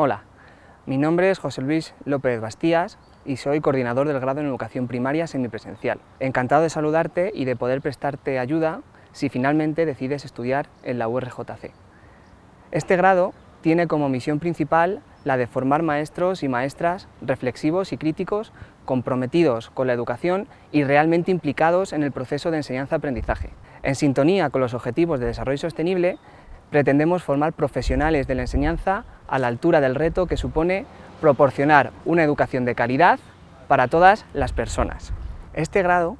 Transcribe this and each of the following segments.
Hola, mi nombre es José Luis López Bastías y soy coordinador del grado en Educación Primaria Semipresencial. Encantado de saludarte y de poder prestarte ayuda si finalmente decides estudiar en la URJC. Este grado tiene como misión principal la de formar maestros y maestras reflexivos y críticos, comprometidos con la educación y realmente implicados en el proceso de enseñanza-aprendizaje. En sintonía con los objetivos de desarrollo sostenible, pretendemos formar profesionales de la enseñanza a la altura del reto que supone proporcionar una educación de calidad para todas las personas. Este grado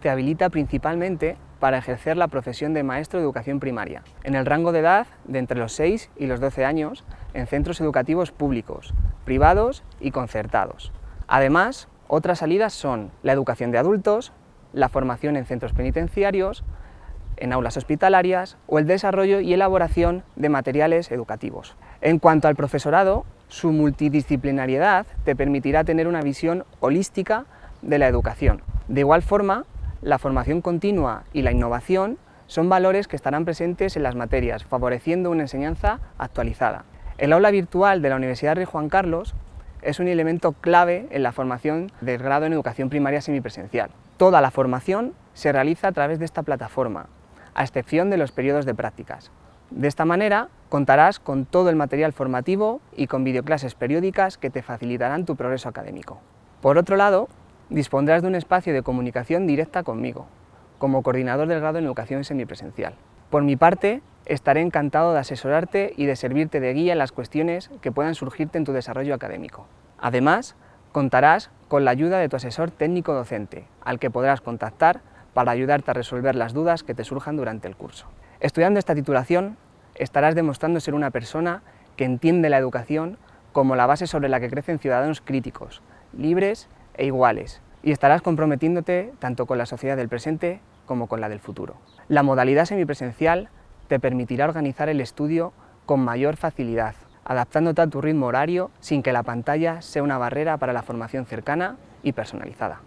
te habilita principalmente para ejercer la profesión de maestro de educación primaria, en el rango de edad de entre los 6 y los 12 años, en centros educativos públicos, privados y concertados. Además, otras salidas son la educación de adultos, la formación en centros penitenciarios, en aulas hospitalarias o el desarrollo y elaboración de materiales educativos. En cuanto al profesorado, su multidisciplinariedad te permitirá tener una visión holística de la educación. De igual forma, la formación continua y la innovación son valores que estarán presentes en las materias, favoreciendo una enseñanza actualizada. El aula virtual de la Universidad Rey Juan Carlos es un elemento clave en la formación del grado en educación primaria semipresencial. Toda la formación se realiza a través de esta plataforma, a excepción de los periodos de prácticas. De esta manera, contarás con todo el material formativo y con videoclases periódicas que te facilitarán tu progreso académico. Por otro lado, dispondrás de un espacio de comunicación directa conmigo, como coordinador del grado en educación semipresencial. Por mi parte, estaré encantado de asesorarte y de servirte de guía en las cuestiones que puedan surgirte en tu desarrollo académico. Además, contarás con la ayuda de tu asesor técnico docente, al que podrás contactar para ayudarte a resolver las dudas que te surjan durante el curso. Estudiando esta titulación, estarás demostrando ser una persona que entiende la educación como la base sobre la que crecen ciudadanos críticos, libres e iguales, y estarás comprometiéndote tanto con la sociedad del presente como con la del futuro. La modalidad semipresencial te permitirá organizar el estudio con mayor facilidad, adaptándote a tu ritmo horario sin que la pantalla sea una barrera para la formación cercana y personalizada.